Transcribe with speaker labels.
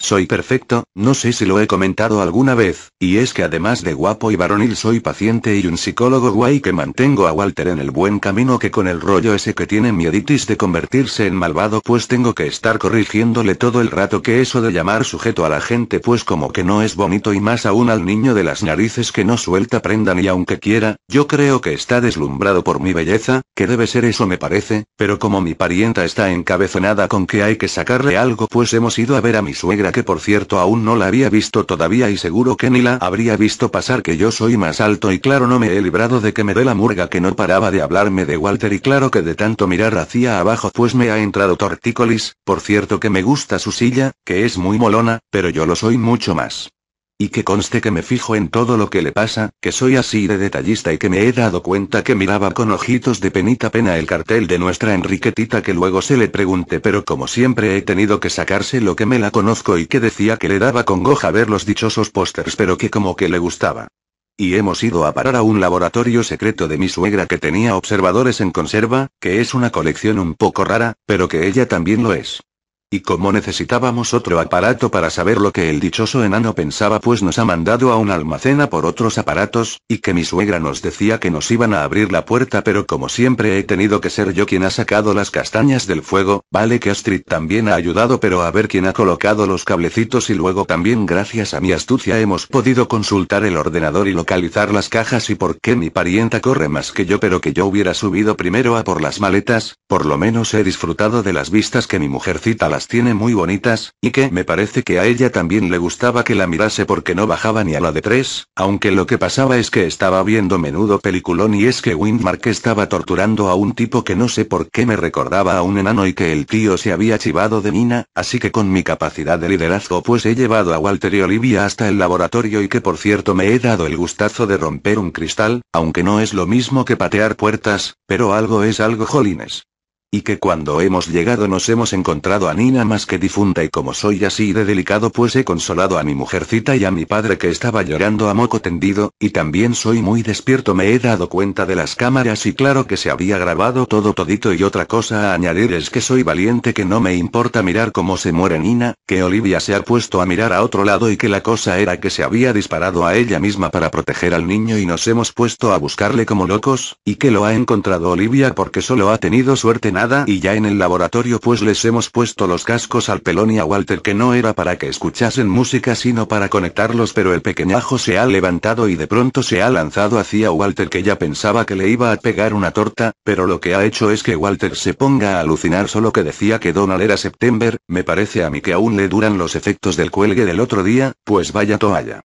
Speaker 1: Soy perfecto, no sé si lo he comentado alguna vez, y es que además de guapo y varonil soy paciente y un psicólogo guay que mantengo a Walter en el buen camino que con el rollo ese que tiene mi editis de convertirse en malvado pues tengo que estar corrigiéndole todo el rato que eso de llamar sujeto a la gente pues como que no es bonito y más aún al niño de las narices que no suelta prenda ni aunque quiera, yo creo que está deslumbrado por mi belleza, que debe ser eso me parece, pero como mi parienta está encabezonada con que hay que sacarle algo pues hemos ido a ver a mi suegra que por cierto aún no la había visto todavía y seguro que ni la habría visto pasar que yo soy más alto y claro no me he librado de que me dé la murga que no paraba de hablarme de Walter y claro que de tanto mirar hacia abajo pues me ha entrado tortícolis, por cierto que me gusta su silla, que es muy molona, pero yo lo soy mucho más. Y que conste que me fijo en todo lo que le pasa, que soy así de detallista y que me he dado cuenta que miraba con ojitos de penita pena el cartel de nuestra Enriquetita que luego se le pregunte pero como siempre he tenido que sacarse lo que me la conozco y que decía que le daba congoja ver los dichosos pósters pero que como que le gustaba. Y hemos ido a parar a un laboratorio secreto de mi suegra que tenía observadores en conserva, que es una colección un poco rara, pero que ella también lo es. Y como necesitábamos otro aparato para saber lo que el dichoso enano pensaba, pues nos ha mandado a un almacena por otros aparatos, y que mi suegra nos decía que nos iban a abrir la puerta, pero como siempre he tenido que ser yo quien ha sacado las castañas del fuego, vale que Astrid también ha ayudado, pero a ver quién ha colocado los cablecitos y luego también gracias a mi astucia hemos podido consultar el ordenador y localizar las cajas y por qué mi parienta corre más que yo, pero que yo hubiera subido primero a por las maletas, por lo menos he disfrutado de las vistas que mi mujercita la tiene muy bonitas, y que me parece que a ella también le gustaba que la mirase porque no bajaba ni a la de tres, aunque lo que pasaba es que estaba viendo menudo peliculón y es que Windmark estaba torturando a un tipo que no sé por qué me recordaba a un enano y que el tío se había chivado de mina, así que con mi capacidad de liderazgo pues he llevado a Walter y Olivia hasta el laboratorio y que por cierto me he dado el gustazo de romper un cristal, aunque no es lo mismo que patear puertas, pero algo es algo jolines. Y que cuando hemos llegado nos hemos encontrado a Nina más que difunta y como soy así de delicado pues he consolado a mi mujercita y a mi padre que estaba llorando a moco tendido, y también soy muy despierto me he dado cuenta de las cámaras y claro que se había grabado todo todito y otra cosa a añadir es que soy valiente que no me importa mirar cómo se muere Nina, que Olivia se ha puesto a mirar a otro lado y que la cosa era que se había disparado a ella misma para proteger al niño y nos hemos puesto a buscarle como locos, y que lo ha encontrado Olivia porque solo ha tenido suerte en nada y ya en el laboratorio pues les hemos puesto los cascos al pelón y a Walter que no era para que escuchasen música sino para conectarlos pero el pequeñajo se ha levantado y de pronto se ha lanzado hacia Walter que ya pensaba que le iba a pegar una torta, pero lo que ha hecho es que Walter se ponga a alucinar solo que decía que Donald era September, me parece a mí que aún le duran los efectos del cuelgue del otro día, pues vaya toalla.